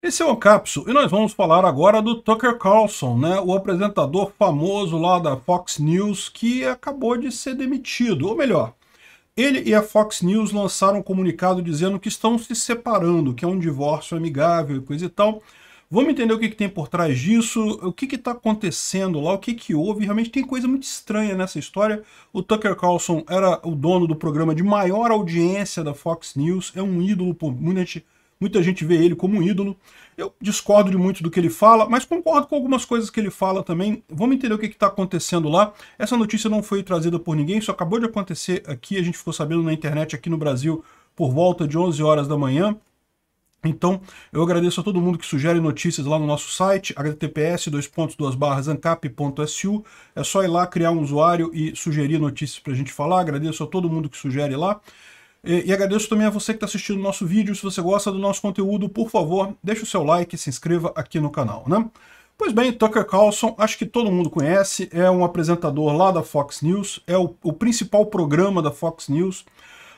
Esse é o Capso e nós vamos falar agora do Tucker Carlson, né, o apresentador famoso lá da Fox News que acabou de ser demitido, ou melhor, ele e a Fox News lançaram um comunicado dizendo que estão se separando, que é um divórcio amigável e coisa e tal. Vamos entender o que, que tem por trás disso, o que está acontecendo lá, o que, que houve. Realmente tem coisa muito estranha nessa história. O Tucker Carlson era o dono do programa de maior audiência da Fox News, é um ídolo por muita gente Muita gente vê ele como um ídolo. Eu discordo de muito do que ele fala, mas concordo com algumas coisas que ele fala também. Vamos entender o que está acontecendo lá. Essa notícia não foi trazida por ninguém, isso acabou de acontecer aqui. A gente ficou sabendo na internet aqui no Brasil por volta de 11 horas da manhã. Então, eu agradeço a todo mundo que sugere notícias lá no nosso site, https ancap.su. É só ir lá, criar um usuário e sugerir notícias para a gente falar. Agradeço a todo mundo que sugere lá. E, e agradeço também a você que está assistindo o nosso vídeo. Se você gosta do nosso conteúdo, por favor, deixe o seu like e se inscreva aqui no canal, né? Pois bem, Tucker Carlson, acho que todo mundo conhece, é um apresentador lá da Fox News, é o, o principal programa da Fox News.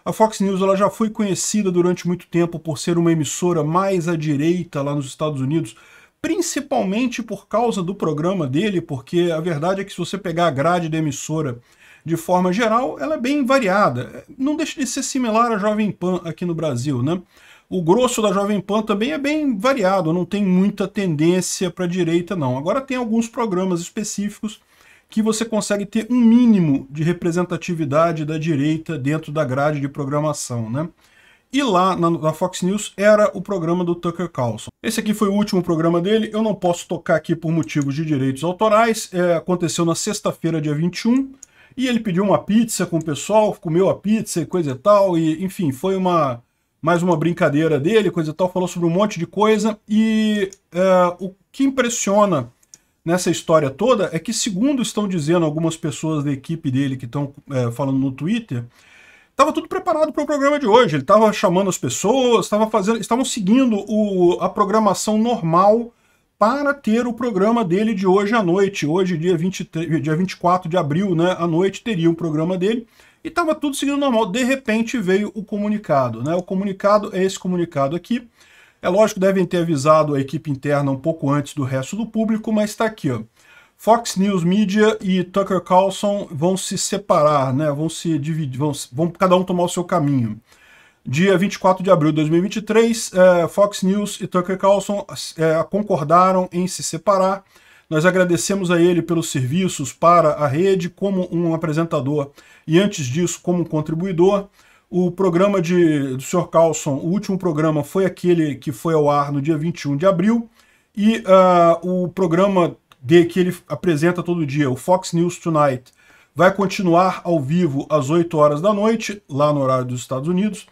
A Fox News ela já foi conhecida durante muito tempo por ser uma emissora mais à direita lá nos Estados Unidos, principalmente por causa do programa dele, porque a verdade é que se você pegar a grade da emissora de forma geral, ela é bem variada. Não deixa de ser similar à Jovem Pan aqui no Brasil, né? O grosso da Jovem Pan também é bem variado, não tem muita tendência para a direita, não. Agora tem alguns programas específicos que você consegue ter um mínimo de representatividade da direita dentro da grade de programação, né? E lá na, na, Fox News era o programa do Tucker Carlson. Esse aqui foi o último programa dele, eu não posso tocar aqui por motivos de direitos autorais, é, aconteceu na sexta-feira, dia 21, e ele pediu uma pizza com o pessoal, comeu a pizza e coisa e tal, e enfim, foi uma mais uma brincadeira dele, coisa e tal, falou sobre um monte de coisa, e uh, o que impressiona nessa história toda é que, segundo estão dizendo algumas pessoas da equipe dele que estão é, falando no Twitter, estava tudo preparado para o programa de hoje. Ele estava chamando as pessoas, estava fazendo, estavam seguindo o, a programação normal para ter o programa dele de hoje à noite. Hoje, dia, 23, dia 24 de abril, né, à noite, teria o um programa dele. E estava tudo seguindo normal. De repente veio o comunicado. Né? O comunicado é esse comunicado aqui. É lógico, devem ter avisado a equipe interna um pouco antes do resto do público, mas está aqui. Ó. Fox News Media e Tucker Carlson vão se separar, né? vão se dividir, vão, vão cada um tomar o seu caminho dia 24 de abril de 2023, eh, Fox News e Tucker Carlson eh, concordaram em se separar. Nós agradecemos a ele pelos serviços para a rede como um apresentador e, antes disso, como um contribuidor. O programa de, do Sr. Carlson, o último programa foi aquele que foi ao ar no dia 21 de abril e uh, o programa de, que ele apresenta todo dia, o Fox News Tonight, vai continuar ao vivo às 8 horas da noite, lá no horário dos Estados Unidos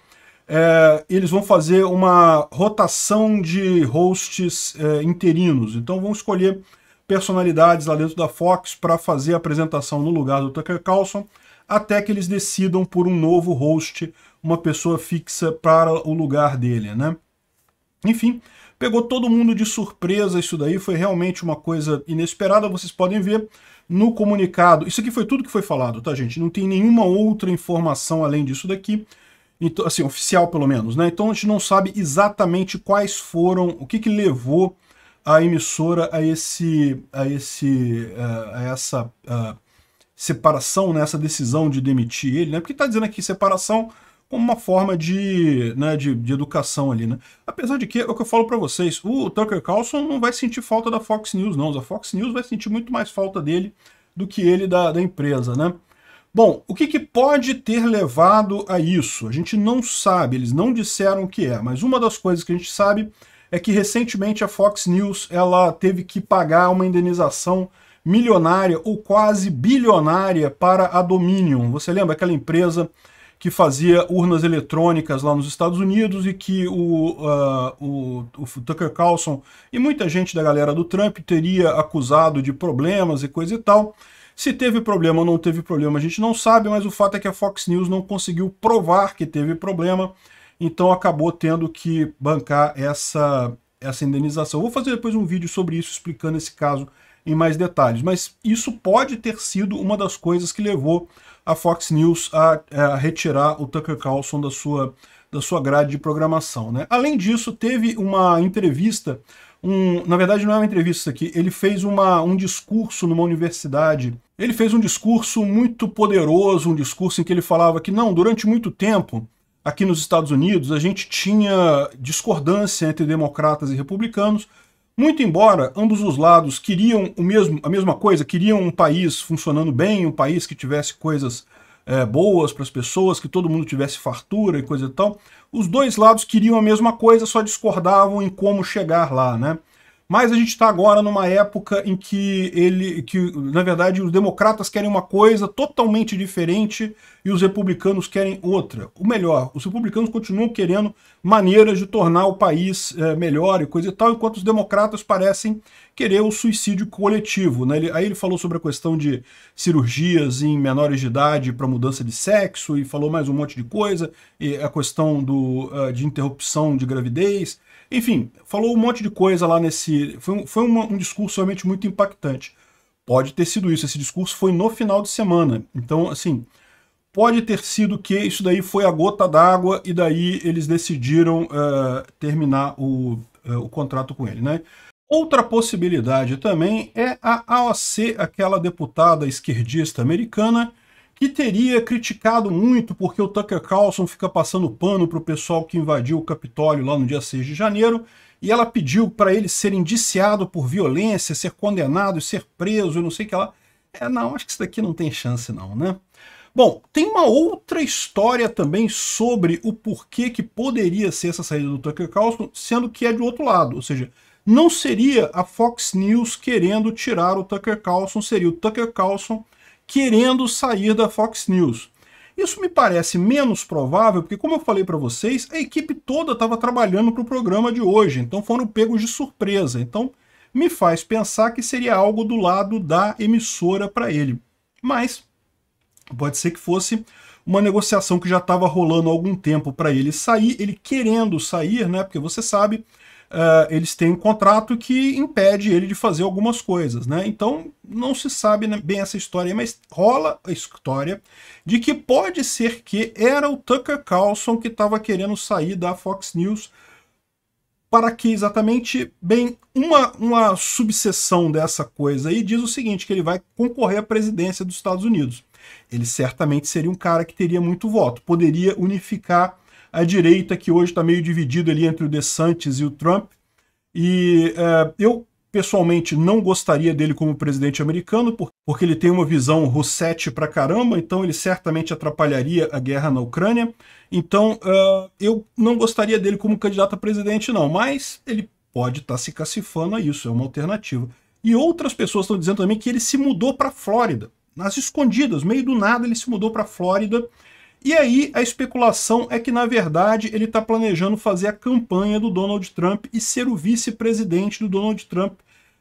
é, eles vão fazer uma rotação de hosts é, interinos. Então vão escolher personalidades lá dentro da Fox para fazer a apresentação no lugar do Tucker Carlson, até que eles decidam por um novo host, uma pessoa fixa para o lugar dele, né? Enfim, pegou todo mundo de surpresa isso daí, foi realmente uma coisa inesperada, vocês podem ver no comunicado. Isso aqui foi tudo que foi falado, tá gente? Não tem nenhuma outra informação além disso daqui. Então, assim, oficial pelo menos, né? Então a gente não sabe exatamente quais foram, o que, que levou a emissora a esse a esse eh, a essa a eh, separação, né, essa decisão de demitir ele, né? Porque está dizendo aqui separação como uma forma de, né, de, de, educação ali, né? Apesar de que, é o que eu falo para vocês, o Tucker Carlson não vai sentir falta da Fox News, não. A Fox News vai sentir muito mais falta dele do que ele da, da empresa, né? Bom, o que, que, pode ter levado a isso? A gente não sabe, eles não disseram o que é, mas uma das coisas que a gente sabe é que recentemente a Fox News ela teve que pagar uma indenização milionária ou quase bilionária para a Dominion. Você lembra aquela empresa que fazia urnas eletrônicas lá nos Estados Unidos e que o, uh, o, o, Tucker Carlson e muita gente da galera do Trump teria acusado de problemas e coisa e tal. Se teve problema ou não teve problema, a gente não sabe, mas o fato é que a Fox News não conseguiu provar que teve problema, então acabou tendo que bancar essa, essa indenização. Vou fazer depois um vídeo sobre isso, explicando esse caso em mais detalhes, mas isso pode ter sido uma das coisas que levou a Fox News a, a retirar o Tucker Carlson da sua, da sua grade de programação. Né? Além disso, teve uma entrevista um. Na verdade, não é uma entrevista isso aqui. Ele fez uma, um discurso numa universidade. Ele fez um discurso muito poderoso, um discurso em que ele falava que, não, durante muito tempo, aqui nos Estados Unidos, a gente tinha discordância entre democratas e republicanos. Muito embora ambos os lados queriam o mesmo, a mesma coisa, queriam um país funcionando bem, um país que tivesse coisas é, boas para as pessoas, que todo mundo tivesse fartura e coisa e tal. Os dois lados queriam a mesma coisa, só discordavam em como chegar lá, né? Mas a gente está agora numa época em que ele, que na verdade os democratas querem uma coisa totalmente diferente e os republicanos querem outra. O melhor, os republicanos continuam querendo maneiras de tornar o país é, melhor e coisa e tal, enquanto os democratas parecem querer o suicídio coletivo. Né? Ele, aí ele falou sobre a questão de cirurgias em menores de idade para mudança de sexo e falou mais um monte de coisa, e a questão do, uh, de interrupção de gravidez. Enfim, falou um monte de coisa lá nesse... Foi foi uma, um discurso realmente muito impactante. Pode ter sido isso, esse discurso foi no final de semana. Então, assim, Pode ter sido que isso daí foi a gota d'água e daí eles decidiram uh, terminar o, uh, o contrato com ele, né? Outra possibilidade também é a AOC, aquela deputada esquerdista americana, que teria criticado muito porque o Tucker Carlson fica passando pano para o pessoal que invadiu o Capitólio lá no dia 6 de janeiro, e ela pediu para ele ser indiciado por violência, ser condenado, ser preso e não sei o que lá. É, não, acho que isso daqui não tem chance não, né? Bom, tem uma outra história também sobre o porquê que poderia ser essa saída do Tucker Carlson, sendo que é de outro lado, ou seja, não seria a Fox News querendo tirar o Tucker Carlson, seria o Tucker Carlson querendo sair da Fox News. Isso me parece menos provável, porque como eu falei para vocês, a equipe toda estava trabalhando para o programa de hoje, então foram pegos de surpresa. Então me faz pensar que seria algo do lado da emissora para ele. Mas Pode ser que fosse uma negociação que já estava rolando há algum tempo para ele sair, ele querendo sair, né? Porque você sabe, uh, eles têm um contrato que impede ele de fazer algumas coisas, né? Então não se sabe né, bem essa história, mas rola a história de que pode ser que era o Tucker Carlson que estava querendo sair da Fox News para que exatamente, bem, uma, uma subseção dessa coisa aí diz o seguinte, que ele vai concorrer à presidência dos Estados Unidos. Ele certamente seria um cara que teria muito voto, poderia unificar a direita que hoje está meio dividida ali entre o DeSantis e o Trump. E é, eu pessoalmente não gostaria dele como presidente americano, porque ele tem uma visão russete pra caramba, então ele certamente atrapalharia a guerra na Ucrânia. Então é, eu não gostaria dele como candidato a presidente, não, mas ele pode estar tá se cacifando a isso, é uma alternativa. E outras pessoas estão dizendo também que ele se mudou para Flórida nas escondidas, meio do nada ele se mudou para a Flórida. E aí a especulação é que, na verdade, ele está planejando fazer a campanha do Donald Trump e ser o vice-presidente do Donald Trump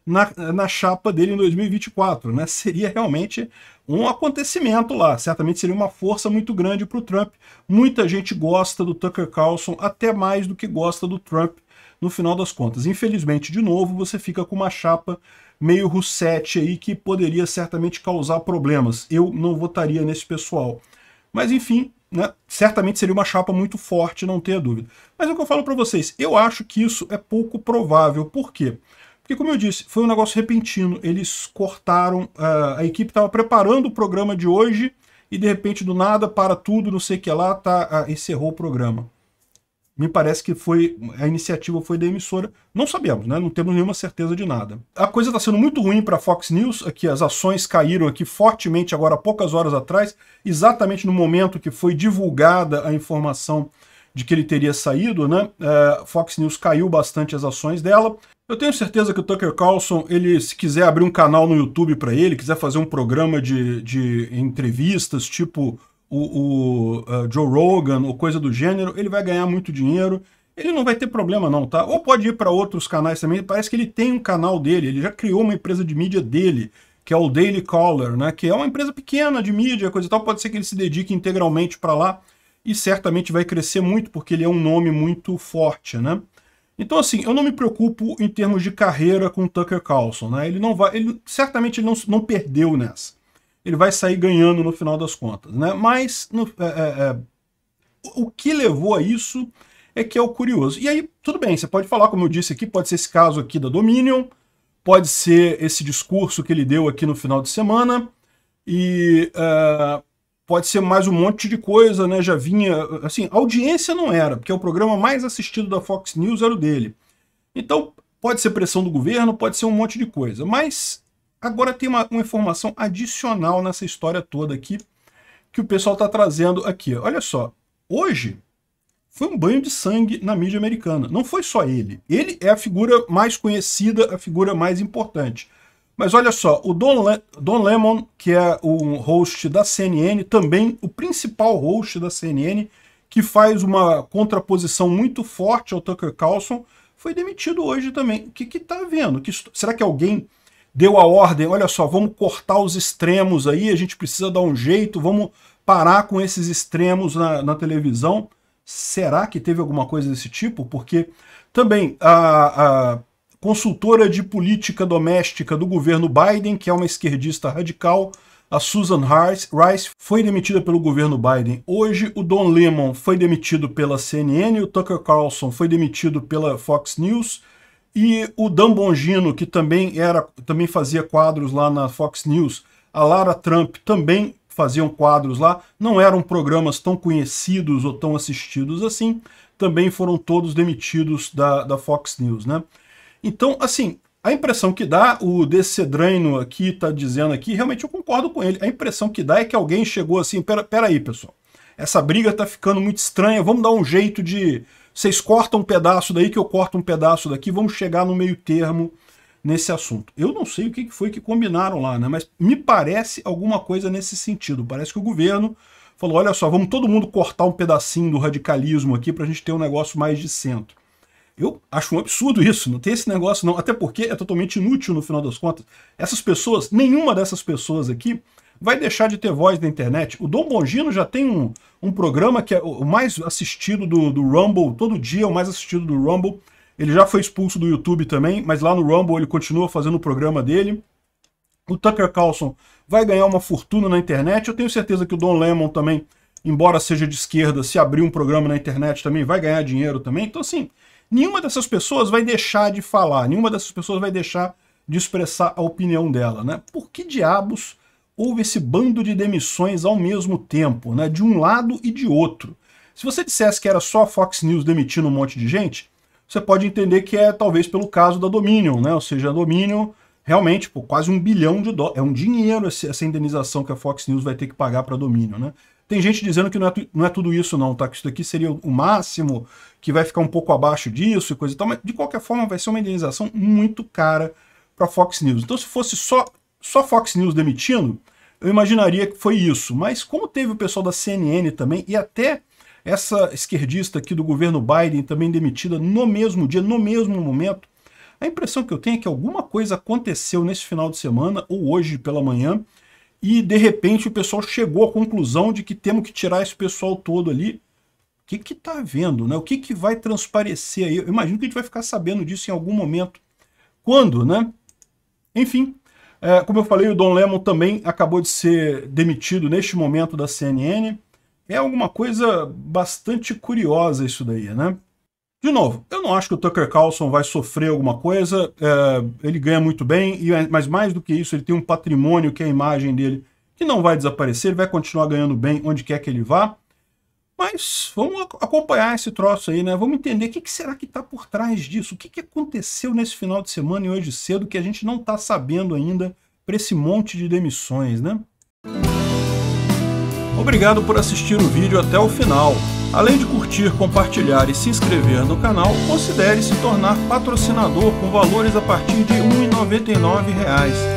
na, na, chapa dele em 2024. Né? Seria realmente um acontecimento lá. Certamente seria uma força muito grande para o Trump. Muita gente gosta do Tucker Carlson até mais do que gosta do Trump no final das contas. Infelizmente, de novo, você fica com uma chapa meio Roussetti aí que poderia certamente causar problemas. Eu não votaria nesse pessoal. Mas enfim, né, certamente seria uma chapa muito forte, não tenha dúvida. Mas é o que eu falo para vocês, eu acho que isso é pouco provável. Por quê? Porque, como eu disse, foi um negócio repentino. Eles cortaram, a, ah, a equipe estava preparando o programa de hoje e, de repente, do nada, para tudo, não sei o que lá, tá, ah, encerrou o programa. Me parece que foi a iniciativa foi da emissora. Não sabemos, né? Não temos nenhuma certeza de nada. A coisa está sendo muito ruim para a Fox News, aqui é as ações caíram aqui fortemente agora há poucas horas atrás, exatamente no momento que foi divulgada a informação de que ele teria saído, né? É, Fox News caiu bastante as ações dela. Eu tenho certeza que o Tucker Carlson, ele, se quiser abrir um canal no YouTube para ele, quiser fazer um programa de, de entrevistas, tipo o, o uh, Joe Rogan ou coisa do gênero, ele vai ganhar muito dinheiro. Ele não vai ter problema não, tá? Ou pode ir para outros canais também. Parece que ele tem um canal dele, ele já criou uma empresa de mídia dele, que é o Daily Caller, né? Que é uma empresa pequena de mídia, coisa e tal. Pode ser que ele se dedique integralmente para lá e certamente vai crescer muito porque ele é um nome muito forte, né? Então assim, eu não me preocupo em termos de carreira com Tucker Carlson, né? Ele não vai, ele certamente ele não, não perdeu nessa ele vai sair ganhando no final das contas. Né? Mas no, é, é, é, o que levou a isso é que é o curioso. E aí, tudo bem, você pode falar, como eu disse aqui, pode ser esse caso aqui da Dominion, pode ser esse discurso que ele deu aqui no final de semana, e uh, pode ser mais um monte de coisa, né? Já vinha. Assim, audiência não era, porque o programa mais assistido da Fox News era o dele. Então, pode ser pressão do governo, pode ser um monte de coisa. Mas Agora tem uma, uma informação adicional nessa história toda aqui, que o pessoal está trazendo aqui. Olha só, hoje foi um banho de sangue na mídia americana. Não foi só ele. Ele é a figura mais conhecida, a figura mais importante. Mas olha só, o Don, Le Don Lemon, que é o host da CNN, também o principal host da CNN, que faz uma contraposição muito forte ao Tucker Carlson, foi demitido hoje também. O que está que tá vendo? Que, será que alguém deu a ordem, olha só, vamos cortar os extremos aí, a gente precisa dar um jeito, vamos parar com esses extremos na, na televisão. Será que teve alguma coisa desse tipo? Porque também a, a consultora de política doméstica do governo Biden, que é uma esquerdista radical, a Susan Rice foi demitida pelo governo Biden. Hoje, o Don Lemon foi demitido pela CNN, o Tucker Carlson foi demitido pela Fox News, e o Dan Bongino, que também, era, também fazia quadros lá na Fox News, a Lara Trump também faziam quadros lá, não eram programas tão conhecidos ou tão assistidos assim, também foram todos demitidos da, da Fox News, né? Então, assim, a impressão que dá, o Decedraino aqui está dizendo aqui, realmente eu concordo com ele, a impressão que dá é que alguém chegou assim, pera, pera aí, pessoal, essa briga está ficando muito estranha, vamos dar um jeito de vocês cortam um pedaço daí que eu corto um pedaço daqui, vamos chegar no meio termo nesse assunto. Eu não sei o que foi que combinaram lá, né? mas me parece alguma coisa nesse sentido. Parece que o governo falou, olha só, vamos todo mundo cortar um pedacinho do radicalismo aqui para a gente ter um negócio mais de centro. Eu acho um absurdo isso, não tem esse negócio não, até porque é totalmente inútil no final das contas. Essas pessoas, nenhuma dessas pessoas aqui vai deixar de ter voz na internet. O Dom Bongino já tem um, um programa que é o mais assistido do, do Rumble, todo dia é o mais assistido do Rumble. Ele já foi expulso do YouTube também, mas lá no Rumble ele continua fazendo o programa dele. O Tucker Carlson vai ganhar uma fortuna na internet. Eu tenho certeza que o Don Lemon também, embora seja de esquerda, se abrir um programa na internet também vai ganhar dinheiro também. Então, assim, nenhuma dessas pessoas vai deixar de falar, nenhuma dessas pessoas vai deixar de expressar a opinião dela, né? Por que diabos houve esse bando de demissões ao mesmo tempo, né, de um lado e de outro. Se você dissesse que era só a Fox News demitindo um monte de gente, você pode entender que é talvez pelo caso da Dominion, né? Ou seja, a Dominion realmente, por quase um bilhão de dólares. É um dinheiro essa indenização que a Fox News vai ter que pagar para a Dominion, né? Tem gente dizendo que não é, não é tudo isso não, tá? Que isso daqui seria o máximo, que vai ficar um pouco abaixo disso e coisa e tal, mas de qualquer forma vai ser uma indenização muito cara para a Fox News. Então se fosse só só Fox News demitindo, eu imaginaria que foi isso. Mas como teve o pessoal da CNN também, e até essa esquerdista aqui do governo Biden também demitida no mesmo dia, no mesmo momento, a impressão que eu tenho é que alguma coisa aconteceu nesse final de semana, ou hoje pela manhã, e de repente o pessoal chegou à conclusão de que temos que tirar esse pessoal todo ali. O que que tá havendo, né? O que que vai transparecer aí? Eu imagino que a gente vai ficar sabendo disso em algum momento. Quando, né? Enfim, é, como eu falei, o Don Lemon também acabou de ser demitido neste momento da CNN. É alguma coisa bastante curiosa isso daí, né? De novo, eu não acho que o Tucker Carlson vai sofrer alguma coisa. É, ele ganha muito bem, é, mas mais do que isso, ele tem um patrimônio que é a imagem dele que não vai desaparecer, ele vai continuar ganhando bem onde quer que ele vá. Mas vamos acompanhar esse troço aí, né? Vamos entender o que, será que está por trás disso. O que, que aconteceu nesse final de semana e hoje cedo que a gente não está sabendo ainda para esse monte de demissões, né? Obrigado por assistir o vídeo até o final. Além de curtir, compartilhar e se inscrever no canal, considere se tornar patrocinador com valores a partir de R$ 1,99